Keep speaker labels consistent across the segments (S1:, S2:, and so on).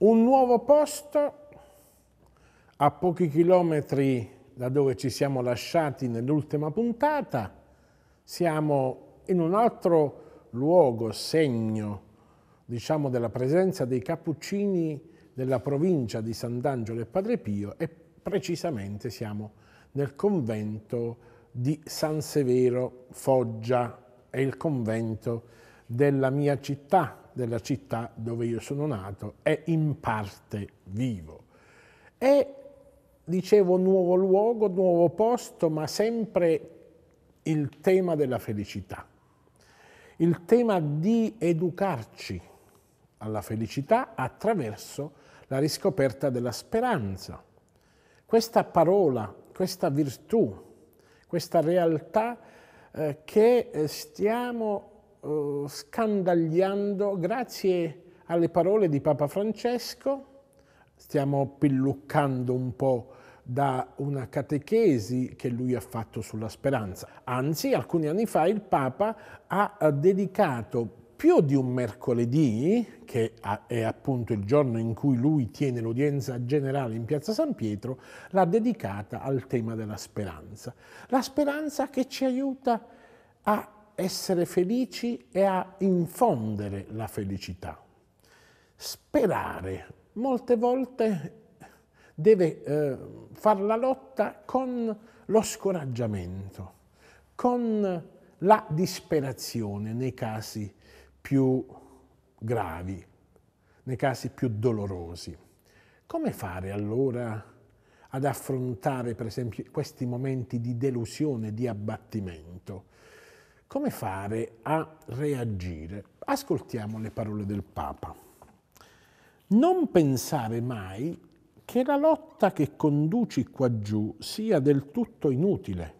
S1: un nuovo posto a pochi chilometri da dove ci siamo lasciati nell'ultima puntata, siamo in un altro luogo, segno, diciamo, della presenza dei cappuccini della provincia di Sant'Angelo e Padre Pio e precisamente siamo nel convento di San Severo Foggia, è il convento della mia città, della città dove io sono nato, è in parte vivo. È, dicevo, nuovo luogo, nuovo posto, ma sempre il tema della felicità, il tema di educarci alla felicità attraverso la riscoperta della speranza. Questa parola, questa virtù, questa realtà eh, che eh, stiamo eh, scandagliando, grazie alle parole di Papa Francesco, stiamo pilluccando un po' da una catechesi che lui ha fatto sulla speranza. Anzi, alcuni anni fa il Papa ha eh, dedicato più di un mercoledì, che ah, è appunto il giorno in cui lui tiene l'udienza generale in Piazza San Pietro, l'ha dedicata al tema della speranza. La speranza che ci aiuta a essere felici e a infondere la felicità. Sperare molte volte deve eh, fare la lotta con lo scoraggiamento, con la disperazione nei casi più gravi, nei casi più dolorosi. Come fare allora ad affrontare per esempio questi momenti di delusione, di abbattimento? Come fare a reagire? Ascoltiamo le parole del Papa. Non pensare mai che la lotta che conduci qua giù sia del tutto inutile.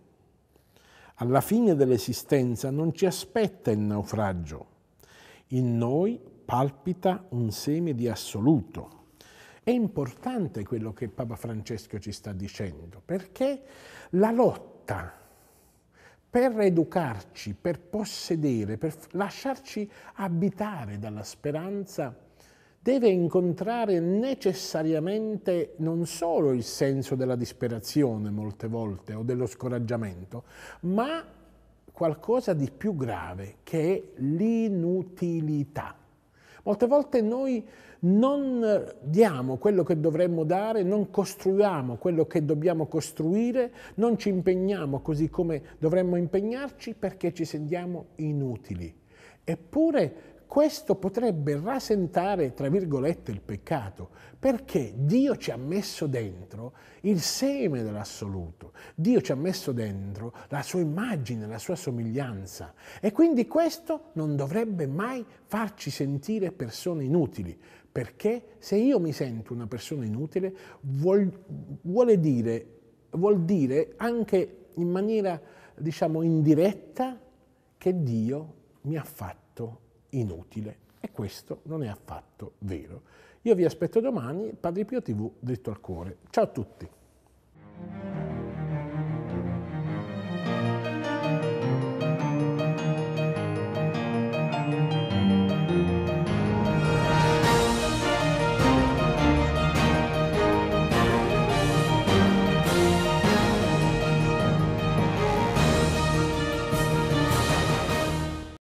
S1: Alla fine dell'esistenza non ci aspetta il naufragio. In noi palpita un seme di assoluto. È importante quello che Papa Francesco ci sta dicendo, perché la lotta per educarci, per possedere, per lasciarci abitare dalla speranza, deve incontrare necessariamente non solo il senso della disperazione molte volte o dello scoraggiamento, ma qualcosa di più grave che è l'inutilità. Molte volte noi non diamo quello che dovremmo dare, non costruiamo quello che dobbiamo costruire, non ci impegniamo così come dovremmo impegnarci perché ci sentiamo inutili. Eppure questo potrebbe rasentare, tra virgolette, il peccato, perché Dio ci ha messo dentro il seme dell'assoluto, Dio ci ha messo dentro la sua immagine, la sua somiglianza e quindi questo non dovrebbe mai farci sentire persone inutili, perché se io mi sento una persona inutile vuol, dire, vuol dire anche in maniera, diciamo, indiretta che Dio mi ha fatto inutile. E questo non è affatto vero. Io vi aspetto domani, Padre Pio TV dritto al cuore. Ciao a tutti!